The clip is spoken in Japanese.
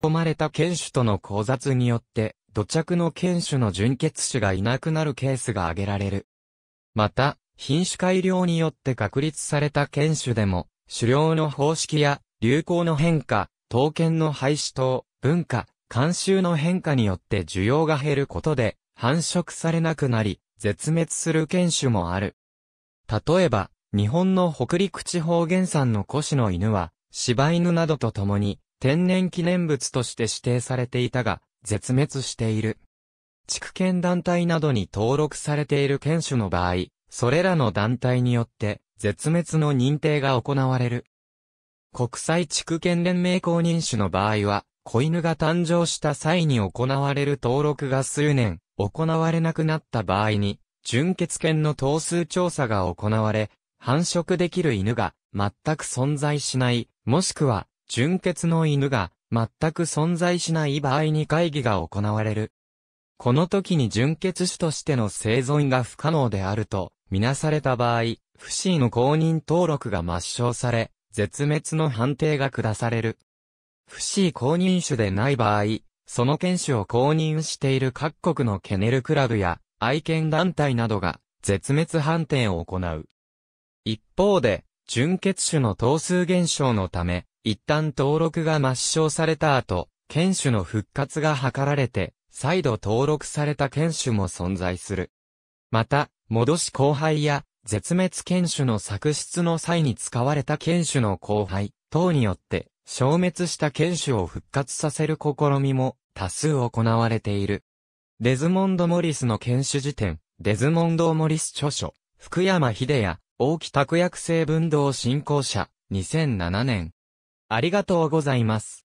込まれた犬種との交雑によって、土着の犬種の純血種がいなくなるケースが挙げられる。また、品種改良によって確立された犬種でも、狩猟の方式や流行の変化、刀剣の廃止等、文化、慣習の変化によって需要が減ることで、繁殖されなくなり、絶滅する犬種もある。例えば、日本の北陸地方原産の古種の犬は、柴犬などと共に、天然記念物として指定されていたが、絶滅している。地区圏団体などに登録されている犬種の場合、それらの団体によって、絶滅の認定が行われる。国際地区圏連盟公認種の場合は、子犬が誕生した際に行われる登録が数年、行われなくなった場合に、純血犬の頭数調査が行われ、繁殖できる犬が全く存在しない、もしくは純血の犬が全く存在しない場合に会議が行われる。この時に純血種としての生存が不可能であると、みなされた場合、不死の公認登録が抹消され、絶滅の判定が下される。不死公認種でない場合、その犬種を公認している各国のケネルクラブや愛犬団体などが絶滅判定を行う。一方で、純血種の頭数減少のため、一旦登録が抹消された後、犬種の復活が図られて、再度登録された犬種も存在する。また、戻し後輩や、絶滅犬種の作出の際に使われた犬種の後輩等によって、消滅した犬種を復活させる試みも多数行われている。デズモンド・モリスの犬種辞典、デズモンド・モリス著書、福山秀也、大木拓役成分道振興者、2007年。ありがとうございます。